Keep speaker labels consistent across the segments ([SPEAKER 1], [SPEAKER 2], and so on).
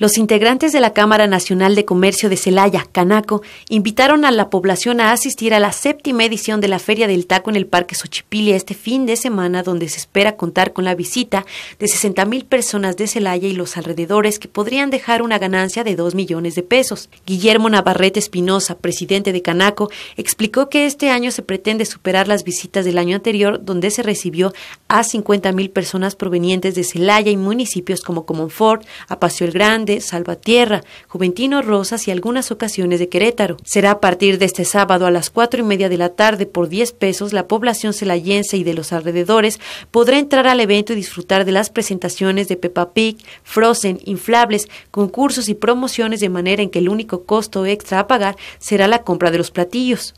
[SPEAKER 1] Los integrantes de la Cámara Nacional de Comercio de Celaya, Canaco, invitaron a la población a asistir a la séptima edición de la Feria del Taco en el Parque Xochipilia este fin de semana, donde se espera contar con la visita de 60.000 personas de Celaya y los alrededores que podrían dejar una ganancia de 2 millones de pesos. Guillermo Navarrete Espinosa, presidente de Canaco, explicó que este año se pretende superar las visitas del año anterior, donde se recibió a 50.000 personas provenientes de Celaya y municipios como Comonfort, Apacio el Grande, Salvatierra, Juventino Rosas y algunas ocasiones de Querétaro. Será a partir de este sábado a las cuatro y media de la tarde por 10 pesos la población celayense y de los alrededores podrá entrar al evento y disfrutar de las presentaciones de Peppa Pig, Frozen, inflables, concursos y promociones de manera en que el único costo extra a pagar será la compra de los platillos.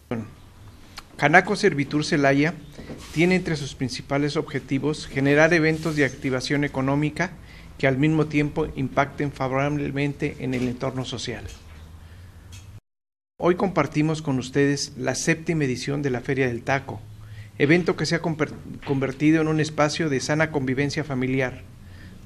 [SPEAKER 1] Canaco Servitur Celaya tiene entre sus principales
[SPEAKER 2] objetivos generar eventos de activación económica que al mismo tiempo impacten favorablemente en el entorno social. Hoy compartimos con ustedes la séptima edición de la Feria del Taco, evento que se ha convertido en un espacio de sana convivencia familiar.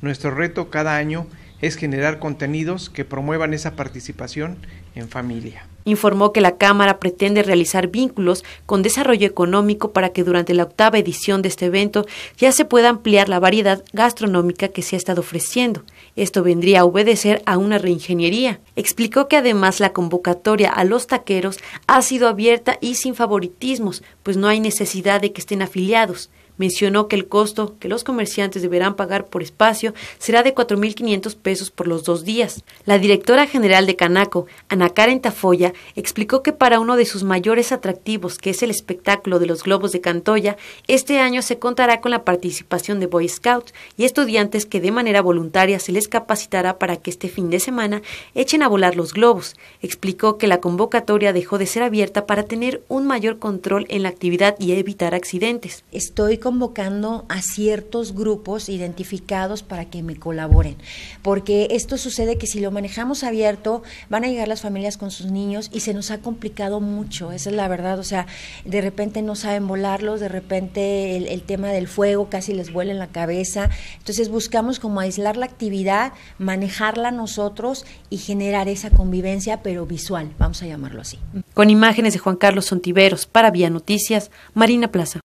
[SPEAKER 2] Nuestro reto cada año es generar contenidos que promuevan esa participación en familia.
[SPEAKER 1] Informó que la Cámara pretende realizar vínculos con desarrollo económico para que durante la octava edición de este evento ya se pueda ampliar la variedad gastronómica que se ha estado ofreciendo. Esto vendría a obedecer a una reingeniería. Explicó que además la convocatoria a los taqueros ha sido abierta y sin favoritismos, pues no hay necesidad de que estén afiliados. Mencionó que el costo que los comerciantes deberán pagar por espacio será de 4.500 pesos por los dos días. La directora general de Canaco, Ana Karen Tafoya, explicó que para uno de sus mayores atractivos, que es el espectáculo de los globos de Cantoya, este año se contará con la participación de Boy Scouts y estudiantes que de manera voluntaria se les capacitará para que este fin de semana echen a volar los globos. Explicó que la convocatoria dejó de ser abierta para
[SPEAKER 3] tener un mayor control en la actividad y evitar accidentes. Estoy convocando a ciertos grupos identificados para que me colaboren, porque esto sucede que si lo manejamos abierto, van a llegar las familias con sus niños y se nos ha complicado mucho, esa es la verdad, o sea, de repente no saben volarlos, de repente el, tema del fuego casi les vuela en la cabeza, entonces buscamos como aislar la actividad, manejarla nosotros y generar esa convivencia, pero visual, vamos a llamarlo así.
[SPEAKER 1] Con imágenes de Juan Carlos Sontiveros para Vía Noticias, Marina Plaza.